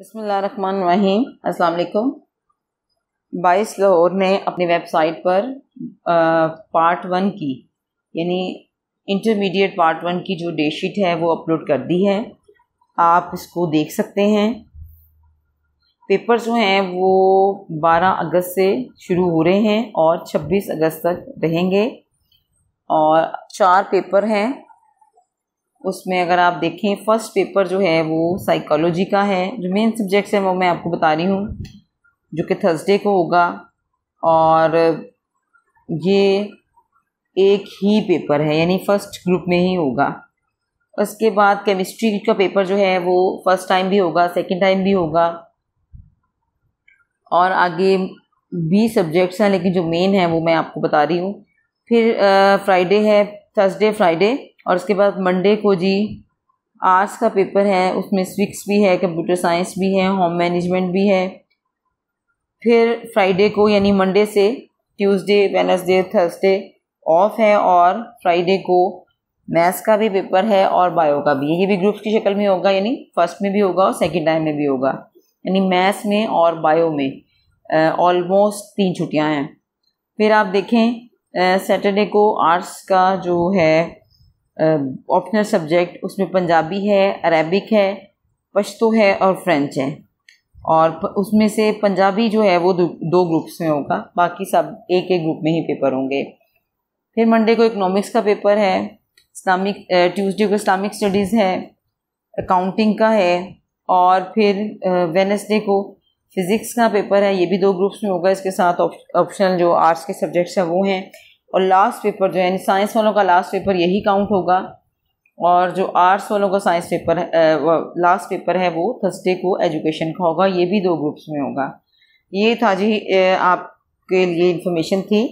बसमीम अल्लाम बाईस लाहौर ने अपनी वेबसाइट पर आ, पार्ट वन की यानी इंटरमीडिएट पार्ट वन की जो डेट शीट है वो अपलोड कर दी है आप इसको देख सकते हैं पेपर जो हैं वो 12 अगस्त से शुरू हो रहे हैं और 26 अगस्त तक रहेंगे और चार पेपर हैं उसमें अगर आप देखें फर्स्ट पेपर जो है वो साइकोलॉजी का है जो मेन सब्जेक्ट्स हैं वो मैं आपको बता रही हूँ जो कि थर्सडे को होगा और ये एक ही पेपर है यानी फ़र्स्ट ग्रुप में ही होगा उसके बाद केमिस्ट्री का पेपर जो है वो फर्स्ट टाइम भी होगा सेकंड टाइम भी होगा और आगे बीस सब्जेक्ट्स हैं लेकिन जो मेन है वो मैं आपको बता रही हूँ फिर फ्राइडे है थर्सडे फ्राइडे और उसके बाद मंडे को जी आर्ट्स का पेपर है उसमें स्विक्स भी है कंप्यूटर साइंस भी है होम मैनेजमेंट भी है फिर फ्राइडे को यानी मंडे से ट्यूसडे वेनसडे थर्सडे ऑफ है और फ्राइडे को मैथ्स का भी पेपर है और बायो का भी ये भी ग्रुप्स की शक्ल में होगा यानी फर्स्ट में भी होगा और सेकेंड टाइम में भी होगा यानी मैथ्स में और बायो में ऑलमोस्ट तीन छुट्टियां हैं फिर आप देखें सैटरडे को आर्ट्स का जो है ऑप्शनल सब्जेक्ट उसमें पंजाबी है अरेबिक है पश्तो है और फ्रेंच है और उसमें से पंजाबी जो है वो दो ग्रुप्स में होगा बाकी सब एक एक ग्रुप में ही पेपर होंगे फिर मंडे को इकोनॉमिक्स का पेपर है इस्लामिक ट्यूसडे को इस्लामिक स्टडीज़ है अकाउंटिंग का है और फिर वेनसडे को फिज़िक्स का पेपर है ये भी दो ग्रुप्स में होगा इसके साथ ऑप्शनल जो आर्ट्स के सब्जेक्ट्स हैं वो हैं और लास्ट पेपर जो है साइंस वालों का लास्ट पेपर यही काउंट होगा और जो आर्ट्स वालों का साइंस पेपर लास्ट पेपर है वो थर्सडे को एजुकेशन का होगा ये भी दो ग्रुप्स में होगा ये था जी आपके लिए इन्फॉर्मेशन थी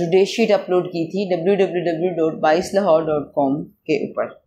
जो डेट शीट अपलोड की थी डब्ल्यू डब्ल्यू डब्ल्यू डॉट बाईस लाहौर डॉट कॉम के ऊपर